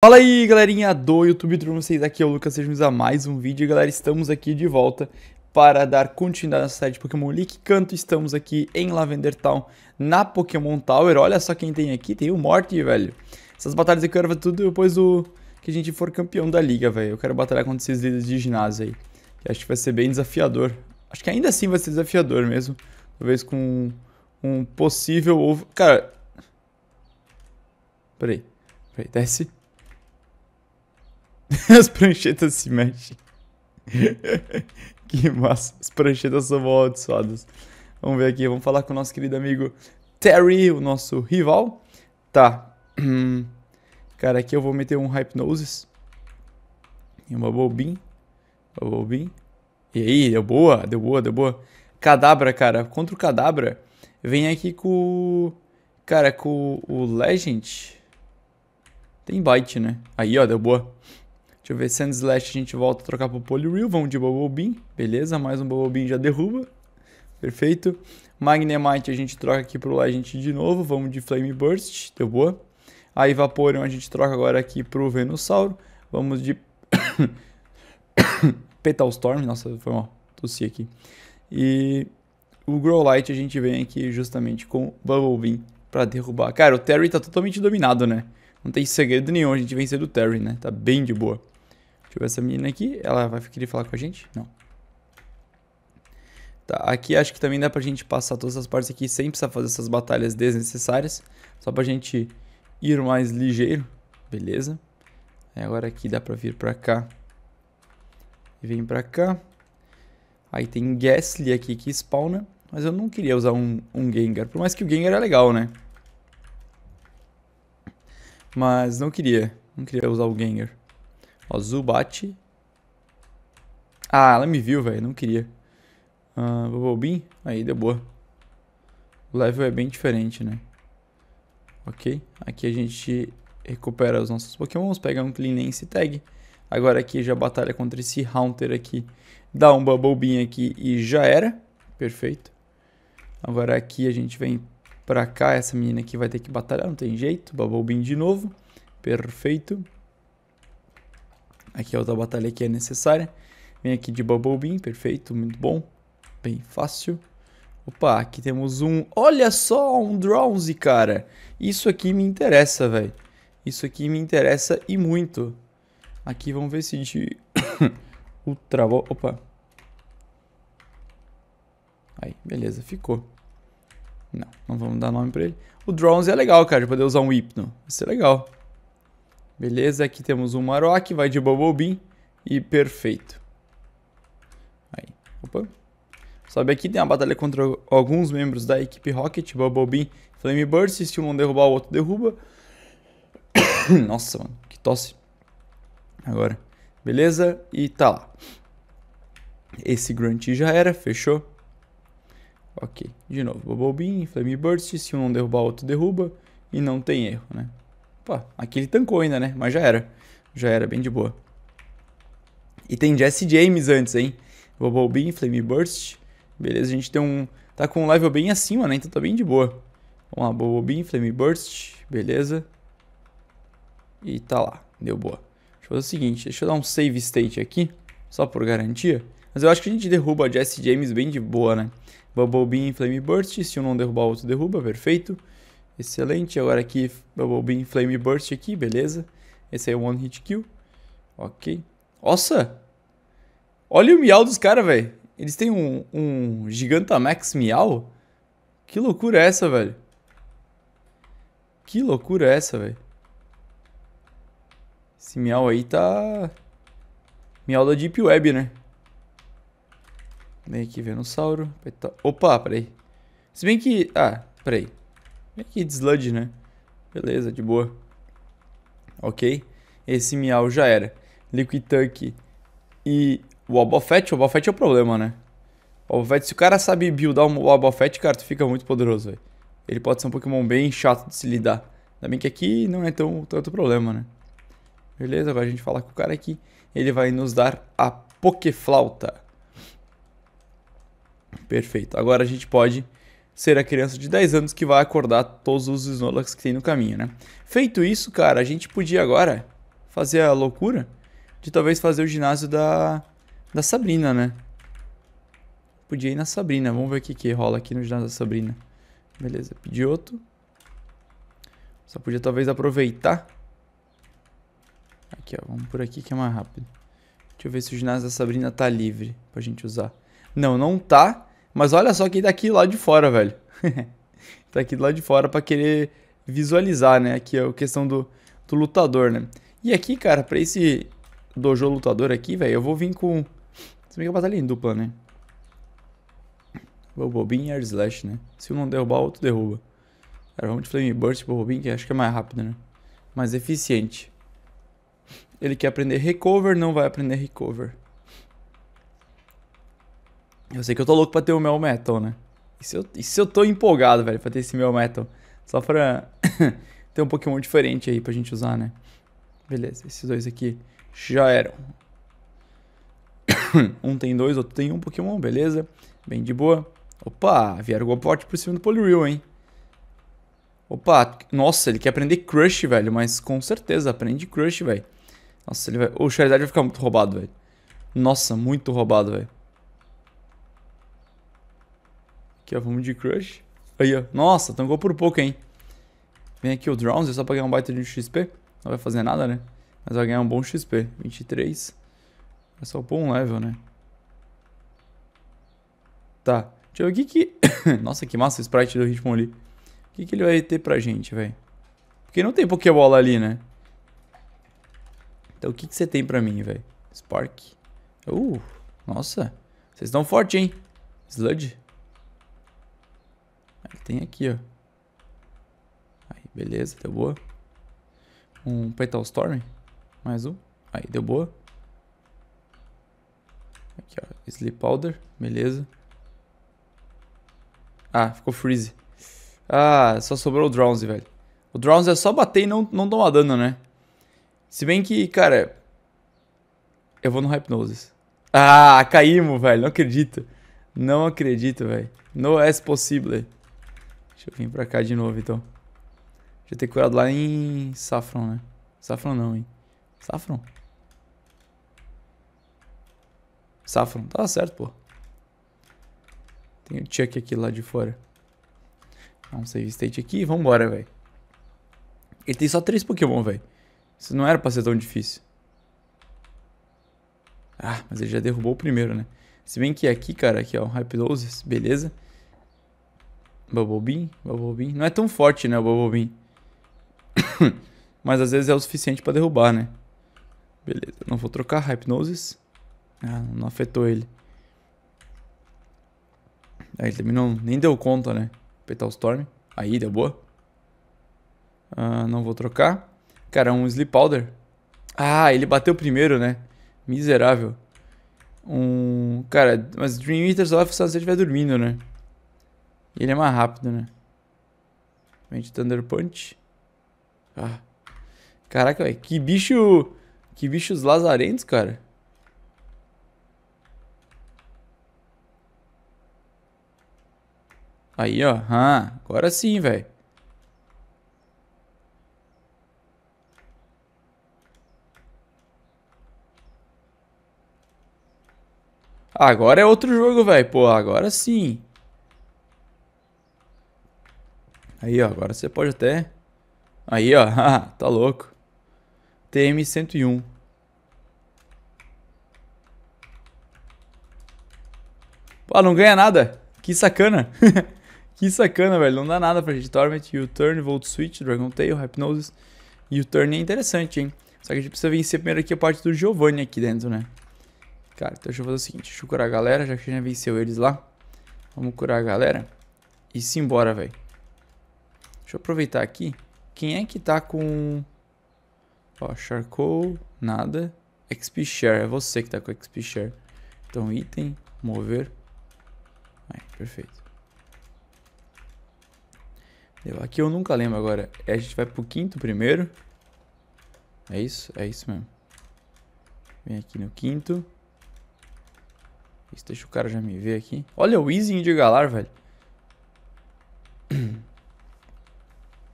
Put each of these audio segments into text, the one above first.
Fala aí galerinha do YouTube, tudo vocês? Aqui é o Lucas, sejam a mais um vídeo galera, estamos aqui de volta para dar continuidade na série de Pokémon League Canto, estamos aqui em Lavender Town, na Pokémon Tower, olha só quem tem aqui, tem o Morty, velho Essas batalhas eu quero fazer tudo depois do que a gente for campeão da liga, velho, eu quero batalhar contra esses líderes de ginásio aí eu Acho que vai ser bem desafiador, acho que ainda assim vai ser desafiador mesmo, talvez com um possível... Cara... Peraí, peraí, desce... As pranchetas se mexem. que massa. As pranchetas são amaldiçoadas. Vamos ver aqui, vamos falar com o nosso querido amigo Terry, o nosso rival. Tá. Cara, aqui eu vou meter um Hypnosis. E uma Bobin. Uma Bobin. E aí, deu boa, deu boa, deu boa. Cadabra, cara. Contra o Cadabra, vem aqui com... Cara, com o Legend. Tem Bite, né? Aí, ó, deu boa. Deixa eu ver, Sand Slash a gente volta a trocar pro Polyreal. vamos de Bubble beleza, mais um Bubble já derruba, perfeito. Magnemite a gente troca aqui pro Legend de novo, vamos de Flame Burst, deu boa. Aí Vaporeon a gente troca agora aqui pro Venusauro, vamos de Petal Storm, nossa, foi uma tossi aqui. E o Growlite a gente vem aqui justamente com Bubble Beam pra derrubar. Cara, o Terry tá totalmente dominado, né? Não tem segredo nenhum, a gente vencer do Terry, né? Tá bem de boa. Deixa eu ver essa menina aqui. Ela vai querer falar com a gente? Não. Tá, aqui acho que também dá pra gente passar todas as partes aqui sem precisar fazer essas batalhas desnecessárias. Só pra gente ir mais ligeiro. Beleza. Aí é, agora aqui dá pra vir pra cá. E vem pra cá. Aí tem Ghastly aqui que spawna. Mas eu não queria usar um, um Gengar. Por mais que o Gengar é legal, né? Mas não queria. Não queria usar o Gengar. Ó, Zubat. Ah, ela me viu, velho. Não queria. Uh, ah, bobin? Aí, deu boa. O level é bem diferente, né? Ok. Aqui a gente recupera os nossos pokémons, pega um Lance Tag. Agora aqui já batalha contra esse Haunter aqui. Dá um Bubble Bean aqui e já era. Perfeito. Agora aqui a gente vem pra cá. Essa menina aqui vai ter que batalhar, não tem jeito. Bubble Bean de novo. Perfeito. Aqui é outra batalha que é necessária. Vem aqui de Bubble perfeito, muito bom. Bem fácil. Opa, aqui temos um... Olha só, um Drowsy, cara. Isso aqui me interessa, velho. Isso aqui me interessa e muito. Aqui vamos ver se de... Ultra... Opa. Aí, beleza, ficou. Não, não vamos dar nome pra ele. O Drowns é legal, cara, de poder usar um Hipno. Vai ser é legal. Beleza, aqui temos um Maroc, vai de Bubble Bean e perfeito. Aí, opa. Sobe aqui, tem uma batalha contra alguns membros da equipe Rocket, Bubble Bean, Flame Burst, se um derrubar o outro derruba. Nossa, mano, que tosse. Agora, beleza, e tá lá. Esse Grunt já era, fechou. Ok, de novo, Bubble Bean, Flame Burst, se um derrubar o outro derruba, e não tem erro, né? Opa, aqui ele tancou ainda, né? Mas já era. Já era, bem de boa. E tem Jesse James antes, hein? Bubble Flame Burst. Beleza, a gente tem um... Tá com um level bem acima, né? Então tá bem de boa. Vamos lá, Bubble Flame Burst. Beleza. E tá lá. Deu boa. Deixa eu fazer o seguinte. Deixa eu dar um save state aqui. Só por garantia. Mas eu acho que a gente derruba a Jesse James bem de boa, né? Bubble Flame Burst. Se um não derrubar, o outro derruba. Perfeito. Excelente. Agora aqui eu vou Flame Burst aqui, beleza. Esse aí é o One Hit Kill. Ok. Nossa! Olha o miau dos caras, velho. Eles têm um, um Gigantamax miau? Que loucura é essa, velho? Que loucura é essa, velho? Esse miau aí tá... Miau da Deep Web, né? Vem aqui, Venossauro. Opa, peraí. Se bem que... Ah, peraí. Meio que de sludge, né? Beleza, de boa. Ok? Esse Miau já era. Liquid Turkey e o Wobbuffet. O Wobbuffet é o problema, né? O Wobbuffet, se o cara sabe buildar um Wobbuffet, cara, tu fica muito poderoso, velho. Ele pode ser um Pokémon bem chato de se lidar. Ainda bem que aqui não é tão tanto problema, né? Beleza, agora a gente fala com o cara aqui. Ele vai nos dar a Pokéflauta. Perfeito. Agora a gente pode ser a criança de 10 anos que vai acordar todos os Snorlax que tem no caminho, né? Feito isso, cara, a gente podia agora fazer a loucura de talvez fazer o ginásio da, da Sabrina, né? Podia ir na Sabrina. Vamos ver o que, que rola aqui no ginásio da Sabrina. Beleza, Pedi outro. Só podia talvez aproveitar. Aqui, ó. Vamos por aqui que é mais rápido. Deixa eu ver se o ginásio da Sabrina tá livre pra gente usar. Não, não tá. Mas olha só quem tá aqui lá de fora, velho. tá aqui lá de fora para querer visualizar, né? Aqui a questão do, do lutador, né? E aqui, cara, pra esse dojo lutador aqui, velho, eu vou vir com... Se bem que é batalha em dupla, né? Bobobin e Air Slash, né? Se um não derrubar, o outro derruba. Cara, vamos de Flame Burst bobin que acho que é mais rápido, né? Mais eficiente. Ele quer aprender Recover, não vai aprender Recover. Eu sei que eu tô louco pra ter o meu Metal, né? E se eu, e se eu tô empolgado, velho, pra ter esse meu Metal? Só pra ter um Pokémon diferente aí pra gente usar, né? Beleza, esses dois aqui já eram. um tem dois, outro tem um Pokémon, beleza. Bem de boa. Opa, vieram o Golport por cima do Poliwhirl, hein? Opa, nossa, ele quer aprender Crush, velho, mas com certeza aprende Crush, velho. Nossa, ele vai... O Charizard vai ficar muito roubado, velho. Nossa, muito roubado, velho. Aqui, ó, vamos de Crush. Aí, ó. Nossa, tangou por pouco, hein? Vem aqui o Drowns, é só pra ganhar um baita de XP. Não vai fazer nada, né? Mas vai ganhar um bom XP. 23. É só pôr um level, né? Tá. Deixa eu ver o que que... Nossa, que massa o sprite do ali O que que ele vai ter pra gente, velho? Porque não tem Pokébola ali, né? Então o que que você tem pra mim, velho? Spark. Uh, nossa. Vocês estão fortes hein? Sludge. Ele tem aqui, ó. Aí, beleza, deu boa. Um Petal Storm. Mais um. Aí, deu boa. Aqui, ó. Sleep Powder. Beleza. Ah, ficou Freeze. Ah, só sobrou o Drowsy, velho. O Drowsy é só bater e não, não tomar dano, né? Se bem que, cara... Eu vou no Hypnosis. Ah, caímos, velho. Não acredito. Não acredito, velho. Não é possível. Deixa eu vir pra cá de novo, então. eu ter curado lá em Safron, né? Safron não, hein? Safron? Safron, tá certo, pô. Tem o Chuck aqui lá de fora. Dá um save state aqui e vambora, velho. Ele tem só três Pokémon, velho. Isso não era pra ser tão difícil. Ah, mas ele já derrubou o primeiro, né? Se bem que aqui, cara, aqui ó, o Hypnosis, beleza? Bubble Bean? Bubble Bean? Não é tão forte, né, o Bubble Bean. Mas às vezes é o suficiente pra derrubar, né? Beleza, não vou trocar Hypnosis. Ah, não afetou ele. Aí é, ele também não, nem deu conta, né? Petal Storm. Aí, deu boa. Ah, não vou trocar. Cara, um Sleep Powder. Ah, ele bateu primeiro, né? Miserável. Um... Cara, mas Dream Eater só vai funcionar se ele estiver dormindo, né? ele é mais rápido, né? Mente Thunder Punch. Ah. Caraca, velho. Que bicho... Que bichos lazarentos, cara. Aí, ó. Ah, agora sim, velho. Agora é outro jogo, velho. Pô, agora sim. Aí, ó, agora você pode até... Aí, ó, tá louco. TM101. Pô, não ganha nada. Que sacana. que sacana, velho. Não dá nada pra gente. Torment, U-Turn, Volt Switch, Dragon Tail, Hypnosis. U-Turn é interessante, hein? Só que a gente precisa vencer primeiro aqui a parte do Giovanni aqui dentro, né? Cara, então deixa eu fazer o seguinte. Deixa eu curar a galera, já que a gente já venceu eles lá. Vamos curar a galera. E simbora, velho. Deixa eu aproveitar aqui. Quem é que tá com... Ó, charcoal, nada. XP Share, é você que tá com XP Share. Então, item, mover. Aí, perfeito. Deu. Aqui eu nunca lembro agora. É, a gente vai pro quinto primeiro. É isso? É isso mesmo. Vem aqui no quinto. Isso, deixa o cara já me ver aqui. Olha o Easy galar, velho.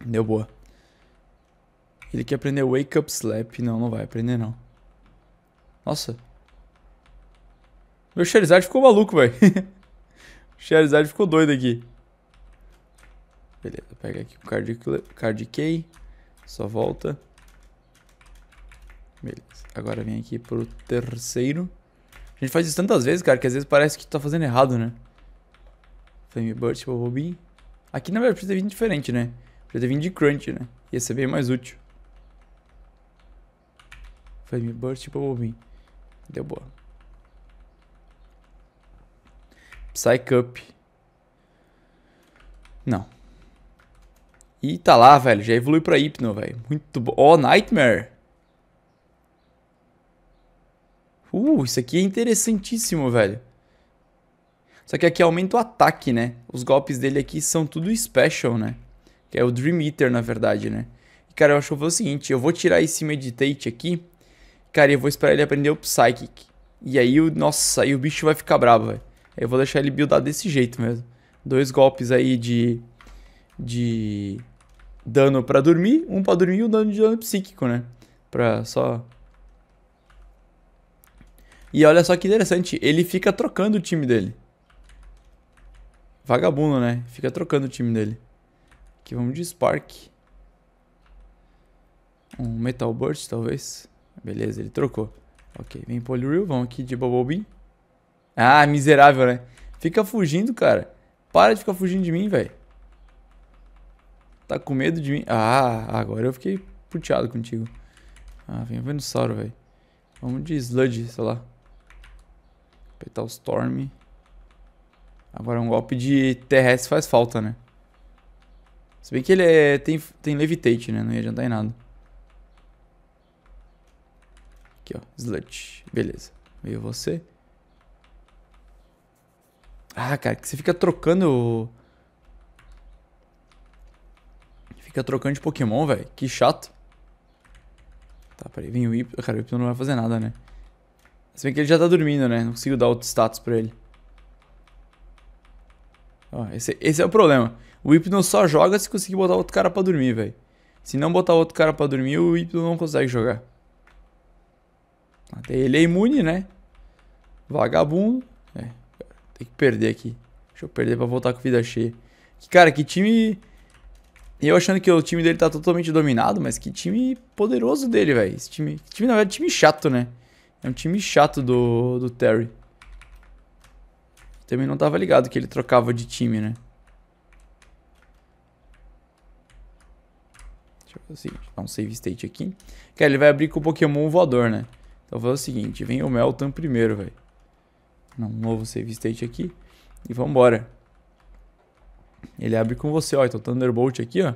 Deu boa. Ele quer aprender Wake Up Slap. Não, não vai aprender não. Nossa. Meu Charizard ficou maluco, velho. o Charizard ficou doido aqui. Beleza, pega aqui o Card, card Key. Só volta. Beleza. Agora vem aqui pro terceiro. A gente faz isso tantas vezes, cara, que às vezes parece que tu tá fazendo errado, né? Flame Burst, Bobobin. Aqui, na verdade, precisa vir diferente, né? Podia ter vindo de Crunch, né? Ia ser bem mais útil. Faz me burst pra bobinho. Tipo, Deu boa. Psy Cup. Não. E tá lá, velho. Já evoluiu pra Hypno, velho. Muito bom. Ó, oh, Nightmare. Uh, isso aqui é interessantíssimo, velho. Só que aqui aumenta o ataque, né? Os golpes dele aqui são tudo special, né? que é o Dream Eater, na verdade, né? E, cara, eu acho que eu vou o seguinte, eu vou tirar esse Meditate aqui, cara, e eu vou esperar ele aprender o Psychic. E aí, o, nossa, aí o bicho vai ficar bravo, velho. Eu vou deixar ele buildar desse jeito mesmo. Dois golpes aí de... de... Dano pra dormir, um pra dormir e um dano de dano psíquico, né? Pra só e olha só que interessante, ele fica trocando o time dele. Vagabundo, né? Fica trocando o time dele. Aqui vamos de Spark. Um Metal Burst, talvez. Beleza, ele trocou. Ok, vem Polyreal, vamos aqui de Bubble Ah, miserável, né? Fica fugindo, cara. Para de ficar fugindo de mim, velho. Tá com medo de mim? Ah, agora eu fiquei puteado contigo. Ah, vem o Venusauro, velho. Vamos de Sludge, sei lá. Petal Storm. Agora um golpe de TRS faz falta, né? Se bem que ele é, tem, tem levitate, né? Não ia adiantar em nada. Aqui, ó. Slut. Beleza. Veio você. Ah, cara, que você fica trocando... Fica trocando de Pokémon, velho. Que chato. Tá, peraí. Vem o Y. Cara, o Y não vai fazer nada, né? Se bem que ele já tá dormindo, né? Não consigo dar outro status pra ele. Ó, esse, esse é o problema. O Hypno só joga se conseguir botar outro cara para dormir, velho. Se não botar outro cara para dormir, o Hypno não consegue jogar. Até ele é imune, né? Vagabundo. É, tem que perder aqui. Deixa eu perder pra voltar com vida cheia. Que, cara, que time... Eu achando que o time dele tá totalmente dominado, mas que time poderoso dele, velho. Esse time, time, na verdade, time chato, né? É um time chato do, do Terry. Também não tava ligado que ele trocava de time, né? o seguinte, dá um save state aqui. Cara, ele vai abrir com o Pokémon voador, né? Então eu vou fazer o seguinte, vem o Meltan primeiro, velho. Um novo save state aqui. E vambora. Ele abre com você, ó. Então Thunderbolt aqui, ó.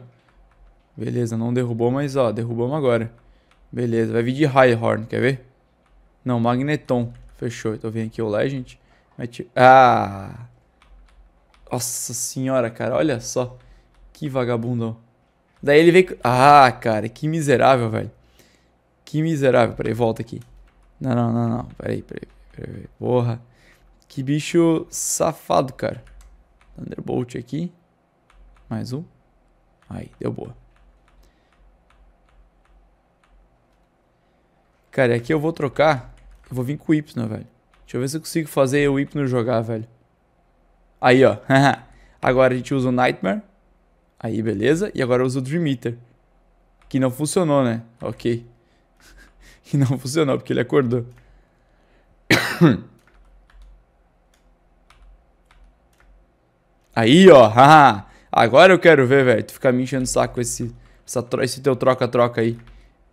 Beleza, não derrubou, mas ó, derrubamos agora. Beleza, vai vir de Highhorn, quer ver? Não, Magneton. Fechou. Então vem aqui o Legend. Mete... Ah! Nossa senhora, cara, olha só. Que vagabundão. Daí ele veio. Ah, cara, que miserável, velho. Que miserável. Peraí, volta aqui. Não, não, não, não. Peraí, peraí, peraí. Porra. Que bicho safado, cara. Thunderbolt aqui. Mais um. Aí, deu boa. Cara, aqui eu vou trocar. Eu vou vir com o Hypno, velho. Deixa eu ver se eu consigo fazer o Hypno jogar, velho. Aí, ó. Agora a gente usa o Nightmare. Aí, beleza. E agora eu uso o Dream Eater. Que não funcionou, né? Ok. que não funcionou, porque ele acordou. Aí, ó. Haha. Agora eu quero ver, velho. Tu ficar me enchendo o saco com esse, essa, esse teu troca-troca aí.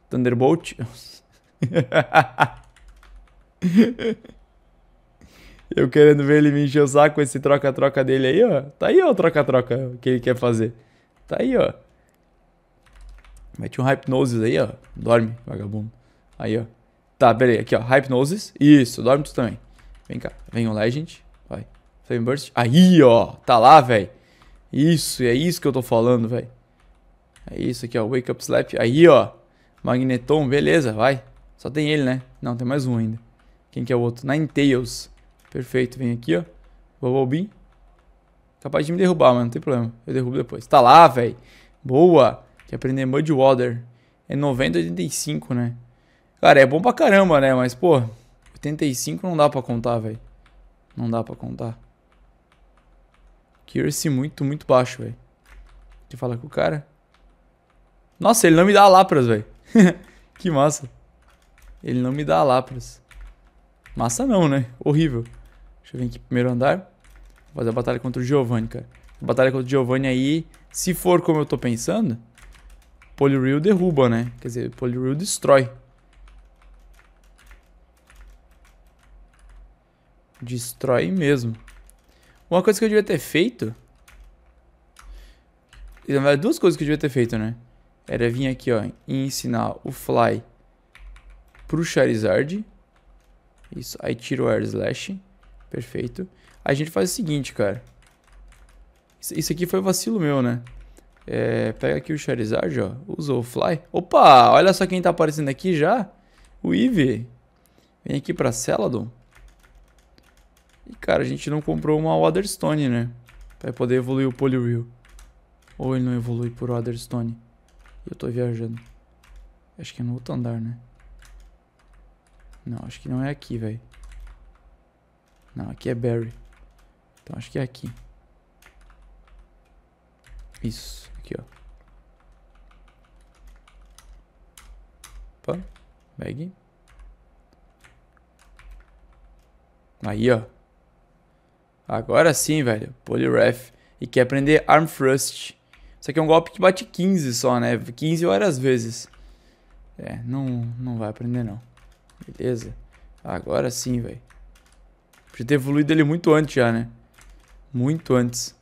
Thunderbolt. eu querendo ver ele me encher o saco com esse troca-troca dele aí, ó. Tá aí, ó, o troca-troca que ele quer fazer. Tá aí, ó. Mete um Hypnosis aí, ó. Dorme, vagabundo. Aí, ó. Tá, peraí. Aqui, ó. Hypnosis. Isso, dorme tu também. Vem cá. Vem um Legend. Vai. Flame Burst. Aí, ó. Tá lá, velho. Isso, é isso que eu tô falando, velho. É isso aqui, ó. Wake Up Slap. Aí, ó. Magneton. Beleza, vai. Só tem ele, né? Não, tem mais um ainda. Quem que é o outro? Ninetales. Perfeito. Vem aqui, ó. Bubble Bean. Capaz de me derrubar, mas não tem problema. Eu derrubo depois. Tá lá, velho. Boa. Quer aprender water É 90, 85, né? Cara, é bom pra caramba, né? Mas, pô, 85 não dá pra contar, velho. Não dá pra contar. Curse muito, muito baixo, velho. Deixa eu falar com o cara. Nossa, ele não me dá Lapras, velho. que massa. Ele não me dá Lapras. Massa não, né? Horrível. Deixa eu vir aqui pro primeiro andar. Vou fazer a batalha contra o Giovanni, cara. A batalha contra o Giovanni aí, se for como eu tô pensando, Polyreal derruba, né? Quer dizer, Polyreal destrói. Destrói mesmo. Uma coisa que eu devia ter feito... Na verdade, duas coisas que eu devia ter feito, né? Era vir aqui, ó, e ensinar o Fly pro Charizard. Isso, aí tira o Air Slash. Perfeito. A gente faz o seguinte, cara. Isso aqui foi vacilo meu, né? É, pega aqui o Charizard, ó. Usou o Fly. Opa, olha só quem tá aparecendo aqui já. O Eve. Vem aqui pra Celadon. E, cara, a gente não comprou uma Waterstone, né? Pra poder evoluir o Polyreal. Ou ele não evolui por Waterstone. Eu tô viajando. Acho que é no outro andar, né? Não, acho que não é aqui, velho. Não, aqui é Barry. Então acho que é aqui. Isso, aqui, ó. Opa, bag. Aí, ó. Agora sim, velho. Polyref. E quer aprender Arm Thrust. Isso aqui é um golpe que bate 15 só, né? 15 horas vezes. É, não, não vai aprender não. Beleza. Agora sim, velho. Podia ter evoluído ele muito antes já, né? Muito antes.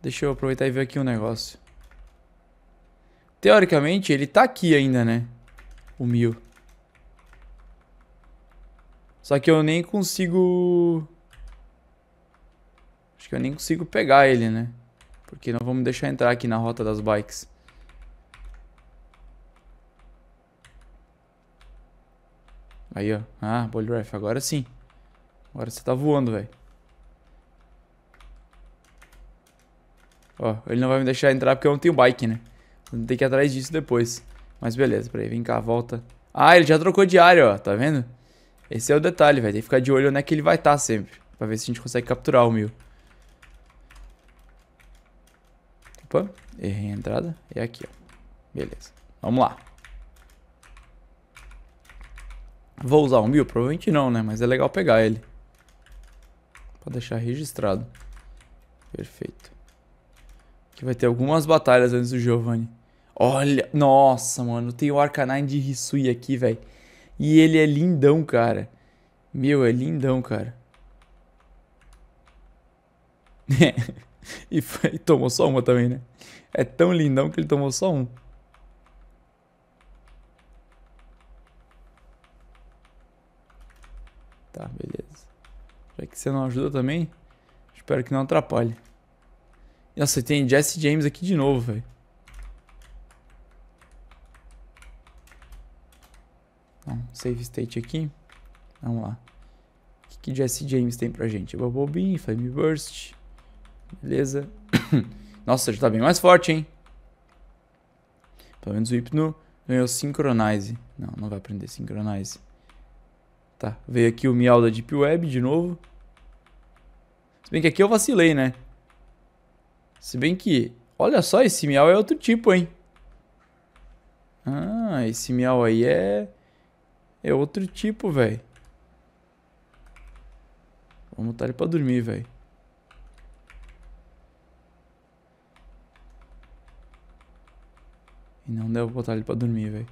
Deixa eu aproveitar e ver aqui um negócio. Teoricamente, ele tá aqui ainda, né? O mil. Só que eu nem consigo... Acho que eu nem consigo pegar ele, né? Porque não vamos deixar entrar aqui na rota das bikes. Aí, ó. Ah, ref. agora sim. Agora você tá voando, velho. Ó, ele não vai me deixar entrar porque eu não tenho bike, né? Vou ter que ir atrás disso depois. Mas beleza, peraí, vem cá, volta. Ah, ele já trocou de área, ó, tá vendo? Esse é o detalhe, velho. Tem que ficar de olho onde é que ele vai estar tá sempre. Pra ver se a gente consegue capturar o mil. Opa, errei a entrada. É aqui, ó. Beleza. Vamos lá. Vou usar o mil? Provavelmente não, né? Mas é legal pegar ele. Pra deixar registrado. Perfeito que vai ter algumas batalhas antes do Giovanni. Olha, nossa, mano, tem o Arcanine de Risui aqui, velho. E ele é lindão, cara. Meu, é lindão, cara. e, foi, e tomou só uma também, né? É tão lindão que ele tomou só um. Tá, beleza. Já que você não ajuda também, espero que não atrapalhe. Nossa, tem Jesse James aqui de novo, velho. save state aqui. Vamos lá. O que, que Jesse James tem pra gente? Bubble Beam, Flame Burst. Beleza. Nossa, já tá bem mais forte, hein? Pelo menos o Hypno ganhou Synchronize. Não, não vai aprender Synchronize. Tá, veio aqui o Miau da Deep Web de novo. Se bem que aqui eu vacilei, né? Se bem que, olha só, esse miau é outro tipo, hein? Ah, esse miau aí é... É outro tipo, velho. Vamos botar ele pra dormir, velho. E não devo botar ele pra dormir, velho.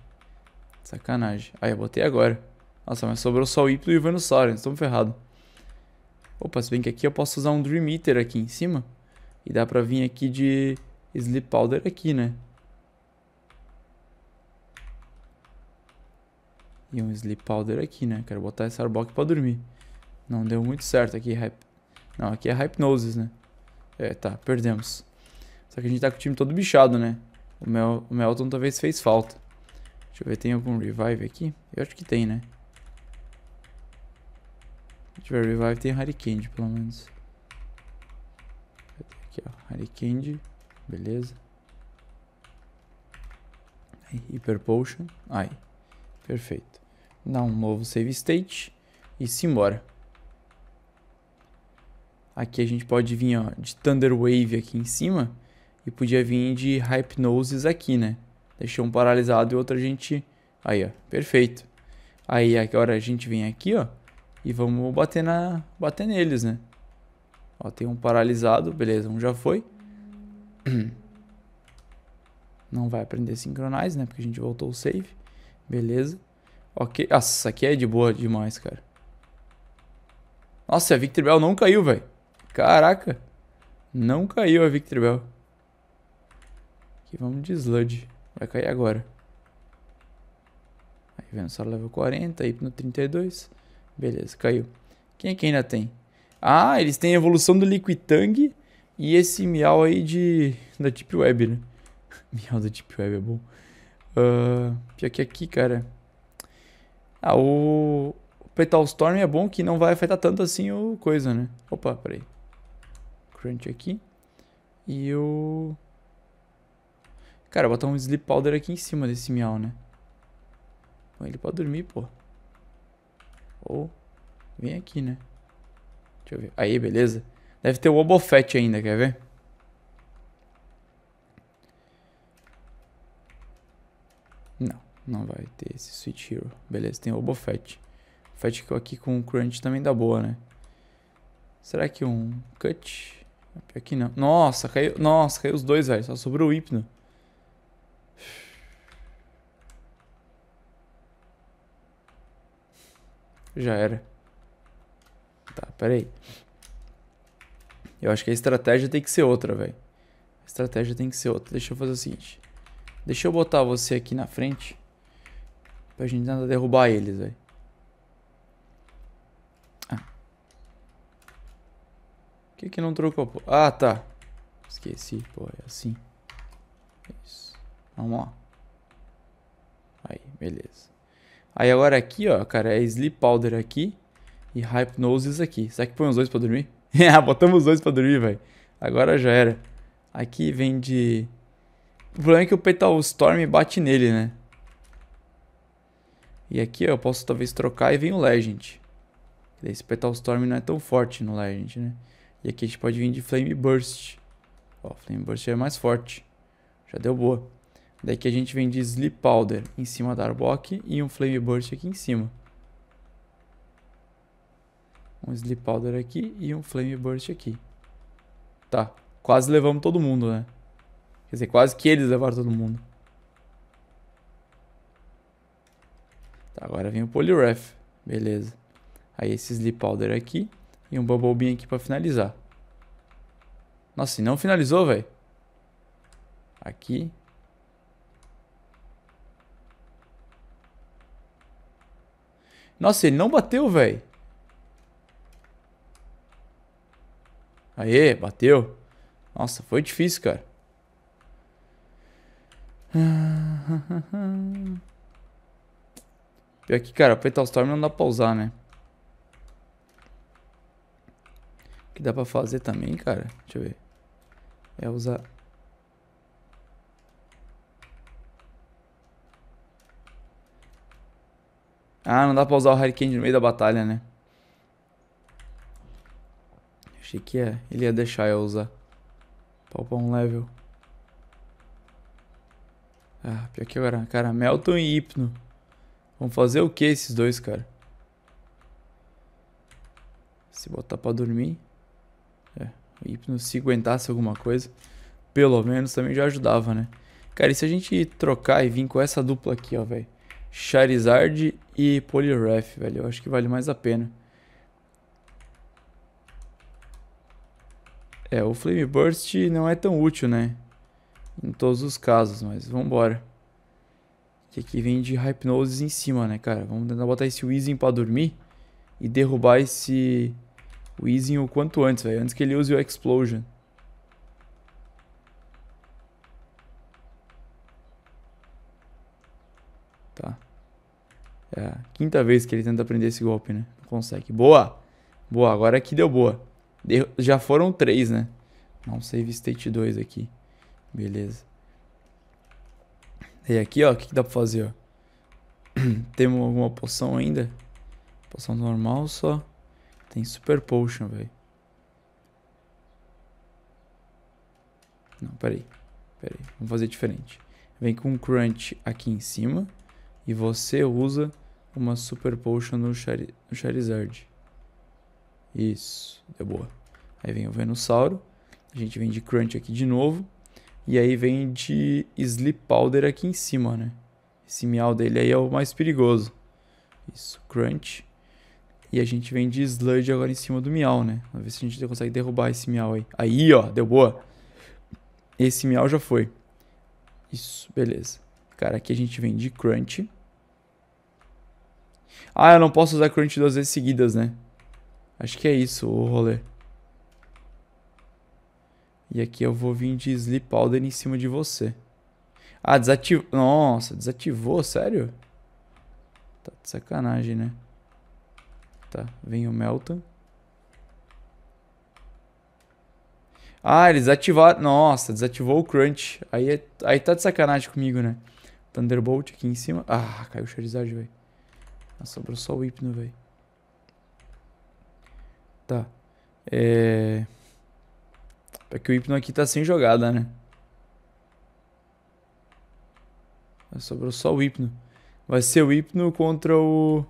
Sacanagem. Aí, eu botei agora. Nossa, mas sobrou só o Y e o Venusaur. Estamos ferrados. Opa, se bem que aqui eu posso usar um Dream Eater aqui em cima. E dá pra vir aqui de Sleep Powder aqui, né? E um Sleep Powder aqui, né? Quero botar esse Arbok pra dormir. Não deu muito certo aqui. Hype... Não, aqui é Hypnosis, né? É, tá. Perdemos. Só que a gente tá com o time todo bichado, né? O, Mel... o Melton talvez fez falta. Deixa eu ver, tem algum Revive aqui? Eu acho que tem, né? Se tiver Revive, tem Harry Candy, pelo menos. Aqui, ó. Arikind. Beleza. Aí, Hyper Potion. Aí. Perfeito. Dá um novo save state. E simbora. Aqui a gente pode vir ó, de Thunder Wave aqui em cima. E podia vir de Hypnosis aqui, né? Deixou um paralisado e outro a gente... Aí, ó. Perfeito. Aí agora a gente vem aqui, ó. E vamos bater, na... bater neles, né? Ó, tem um paralisado, beleza, um já foi. Não vai aprender sincronize, né? Porque a gente voltou o save. Beleza. Ok. Nossa, aqui é de boa demais, cara. Nossa, a Victor Bell não caiu, velho. Caraca. Não caiu a Victor Bell. Aqui vamos de sludge. Vai cair agora. Aí vem só level 40, no 32. Beleza, caiu. Quem é que ainda tem? Ah, eles têm a evolução do Liquitang e esse miau aí de da Deep Web, né? miau da Deep Web é bom. Uh, pior que aqui, cara. Ah, o Petal Storm é bom que não vai afetar tanto assim o coisa, né? Opa, peraí. Crunch aqui. E o... Cara, botar um Sleep Powder aqui em cima desse miau, né? ele pode dormir, pô. Ou... Vem aqui, né? Deixa eu ver. Aí, beleza. Deve ter o Obofete ainda, quer ver? Não, não vai ter esse Sweet Hero. Beleza, tem o Obofete. O Fat aqui com o Crunch também dá boa, né? Será que um Cut? Pior que não. Nossa, caiu, nossa, caiu os dois, velho. Só sobrou o Hipno. Já era. Tá, peraí. Eu acho que a estratégia tem que ser outra, velho. A estratégia tem que ser outra. Deixa eu fazer o seguinte. Deixa eu botar você aqui na frente. Pra gente tentar derrubar eles, velho. Ah. Por que que não trocou? Pô? Ah, tá. Esqueci, pô. É assim. É isso. Vamos lá. Aí, beleza. Aí agora aqui, ó, cara, é Sleep Powder aqui e Hypnosis aqui. Será que põe os dois pra dormir? Ah, botamos os dois pra dormir, velho. Agora já era. Aqui vem de... O problema é que o Petal Storm bate nele, né? E aqui ó, eu posso talvez trocar e vem o Legend. Esse Petal Storm não é tão forte no Legend, né? E aqui a gente pode vir de Flame Burst. Ó, Flame Burst é mais forte. Já deu boa. Daqui a gente vem de Sleep Powder em cima da Arbok e um Flame Burst aqui em cima. Um Sleep Powder aqui e um Flame Burst aqui. Tá. Quase levamos todo mundo, né? Quer dizer, quase que eles levaram todo mundo. Tá, agora vem o Polyref. Beleza. Aí esse Sleep Powder aqui e um Bubble Bean aqui pra finalizar. Nossa, e não finalizou, velho. Aqui. Nossa, ele não bateu, velho. Aê, bateu. Nossa, foi difícil, cara. Pior que, cara, o Storm não dá pra usar, né? O que dá pra fazer também, cara? Deixa eu ver. É usar... Ah, não dá pra usar o Hurricane no meio da batalha, né? Achei que é. Ele ia deixar eu usar. Palpa um level. Ah, pior que agora. Cara, Melton e Hipno. Vão fazer o que esses dois, cara? Se botar pra dormir. É. O Hipno se aguentasse alguma coisa. Pelo menos também já ajudava, né? Cara, e se a gente trocar e vir com essa dupla aqui, ó, velho? Charizard e Poliwrath, velho. Eu acho que vale mais a pena. É, o Flame Burst não é tão útil, né? Em todos os casos, mas vambora. Que aqui vem de Hypnose em cima, né, cara? Vamos tentar botar esse Weezing pra dormir e derrubar esse Weezing o quanto antes, velho. Antes que ele use o Explosion. Tá. É a quinta vez que ele tenta aprender esse golpe, né? consegue. Boa! Boa, agora aqui deu boa já foram três, né? Não, save state 2 aqui. Beleza. E aqui, ó, o que, que dá pra fazer, ó? Temos alguma poção ainda? Poção normal só. Tem super potion, velho. Não, peraí. Peraí, vamos fazer diferente. Vem com um crunch aqui em cima. E você usa uma super potion no, Char no Charizard. Isso, deu boa. Aí vem o Venusauro. A gente vem de Crunch aqui de novo. E aí vem de Sleep Powder aqui em cima, né? Esse miau dele aí é o mais perigoso. Isso, Crunch. E a gente vem de Sludge agora em cima do miau, né? Vamos ver se a gente consegue derrubar esse miau aí. Aí, ó, deu boa. Esse miau já foi. Isso, beleza. Cara, aqui a gente vem de Crunch. Ah, eu não posso usar Crunch duas vezes seguidas, né? Acho que é isso o rolê. E aqui eu vou vir de Sleep Powder em cima de você. Ah, desativou. Nossa, desativou, sério? Tá de sacanagem, né? Tá, vem o Melton. Ah, eles ativaram. Nossa, desativou o Crunch. Aí, é... aí tá de sacanagem comigo, né? Thunderbolt aqui em cima. Ah, caiu o Charizard, velho. Sobrou só o Hypno, velho. Tá. É... É que o Hipno aqui tá sem jogada, né? Sobrou só o Hipno. Vai ser o Hipno contra o...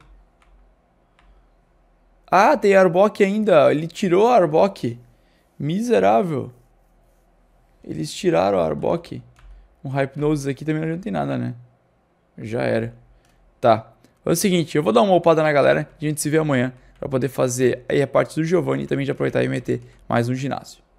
Ah, tem Arbok ainda. Ele tirou o Arbok. Miserável. Eles tiraram o Arbok. Um Hypnosis aqui também não tem nada, né? Já era. Tá. É o seguinte, eu vou dar uma upada na galera. A gente se vê amanhã para poder fazer aí a parte do Giovanni e também de aproveitar e meter mais um ginásio.